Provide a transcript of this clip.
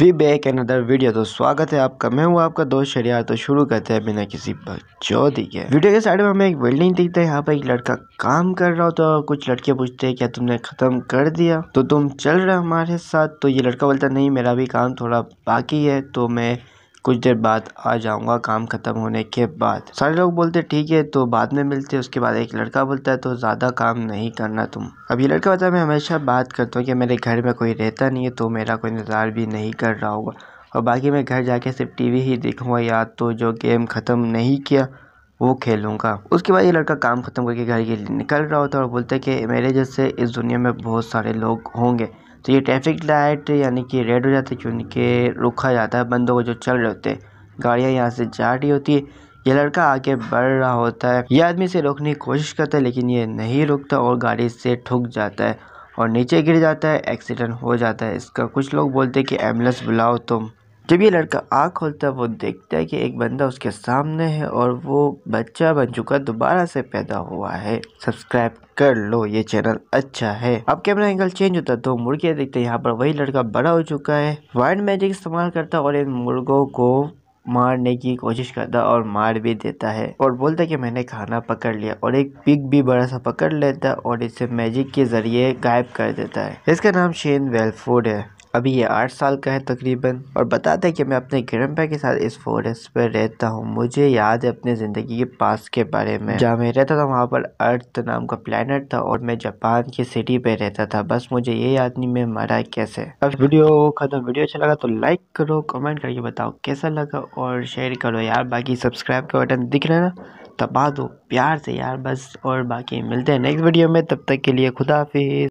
we back another video तो स्वागत है आपका मैं हूँ आपका दोस्त शरियार तो शुरू करते हैं बिना किसी बकचौदी के वीडियो के साइड में हमें एक बिल्डिंग दिखता है यहाँ पर एक लड़का काम कर रहा होता है कुछ लड़के पूछते हैं क्या तुमने खत्म कर दिया तो तुम चल रहे हमारे साथ तो ये लड़का बोलता नहीं मेरा भी काम थोड़ा बाकी है तो मैं कुछ देर बाद आ जाऊँगा काम ख़त्म होने के बाद सारे लोग बोलते ठीक है तो बाद में मिलते उसके बाद एक लड़का बोलता है तो ज़्यादा काम नहीं करना तुम अब ये लड़का है मैं हमेशा बात करता हूँ कि मेरे घर में कोई रहता नहीं है तो मेरा कोई इंतज़ार भी नहीं कर रहा होगा और बाकी मैं घर जाके सिर्फ टीवी ही देखूँगा या तो जो गेम ख़त्म नहीं किया वो खेलूँगा उसके बाद ये लड़का काम ख़त्म करके घर के लिए निकल रहा होता है और बोलता है कि मेरे जैसे इस दुनिया में बहुत सारे लोग होंगे तो ये ट्रैफिक लाइट यानी कि रेड हो जाते है क्योंकि उनके रुका जाता है बंदों को जो चल रहे होते हैं गाड़ियाँ यहाँ से जा रही होती है ये लड़का आगे बढ़ रहा होता है ये आदमी से रोकने की कोशिश करता है लेकिन ये नहीं रुकता और गाड़ी से ठुक जाता है और नीचे गिर जाता है एक्सीडेंट हो जाता है इसका कुछ लोग बोलते हैं कि एम्बुलेंस बुलाओ तुम जब ये लड़का आँख खोलता है वो देखता है कि एक बंदा उसके सामने है और वो बच्चा बन चुका दोबारा से पैदा हुआ है सब्सक्राइब कर लो ये चैनल अच्छा है अब कैमरा एंगल चेंज होता है तो मुर्गे देखते हैं यहाँ पर वही लड़का बड़ा हो चुका है वाइल्ड मैजिक इस्तेमाल करता है और इन मुर्गों को मारने की कोशिश करता और मार भी देता है और बोलता है कि मैंने खाना पकड़ लिया और एक पिग भी बड़ा सा पकड़ लेता और इसे मैजिक के जरिए गायब कर देता है इसका नाम शेन वेलफूड है अभी ये आठ साल का है तकरीबन और बताते हैं कि मैं अपने ग्रम के साथ इस फॉरेस्ट पर रहता हूँ मुझे याद है अपने ज़िंदगी के पास के बारे में जहाँ मैं रहता था वहाँ पर अर्थ नाम का प्लानट था और मैं जापान की सिटी पे रहता था बस मुझे ये याद नहीं मैं मरा कैसे अब वीडियो खत्म वीडियो अच्छा लगा तो लाइक करो कमेंट करके बताओ कैसा लगा और शेयर करो यार बाकी सब्सक्राइब का बटन दिख रहा है ना तबाह दो प्यार से यार बस और बाकी मिलते हैं नेक्स्ट वीडियो में तब तक के लिए खुदाफी